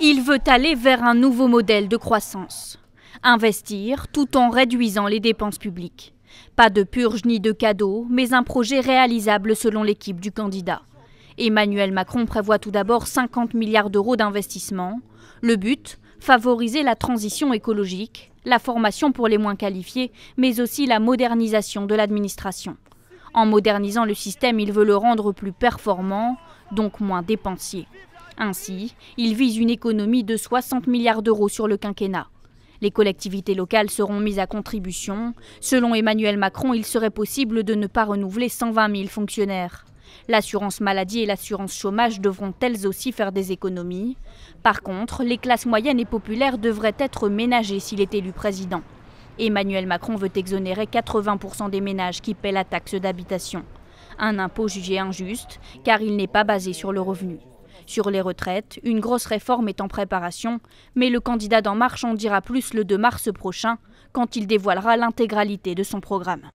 Il veut aller vers un nouveau modèle de croissance. Investir tout en réduisant les dépenses publiques. Pas de purge ni de cadeaux, mais un projet réalisable selon l'équipe du candidat. Emmanuel Macron prévoit tout d'abord 50 milliards d'euros d'investissement. Le but Favoriser la transition écologique, la formation pour les moins qualifiés, mais aussi la modernisation de l'administration. En modernisant le système, il veut le rendre plus performant, donc moins dépensier. Ainsi, il vise une économie de 60 milliards d'euros sur le quinquennat. Les collectivités locales seront mises à contribution. Selon Emmanuel Macron, il serait possible de ne pas renouveler 120 000 fonctionnaires. L'assurance maladie et l'assurance chômage devront elles aussi faire des économies. Par contre, les classes moyennes et populaires devraient être ménagées s'il est élu président. Emmanuel Macron veut exonérer 80% des ménages qui paient la taxe d'habitation. Un impôt jugé injuste, car il n'est pas basé sur le revenu. Sur les retraites, une grosse réforme est en préparation, mais le candidat d'En Marche en dira plus le 2 mars prochain, quand il dévoilera l'intégralité de son programme.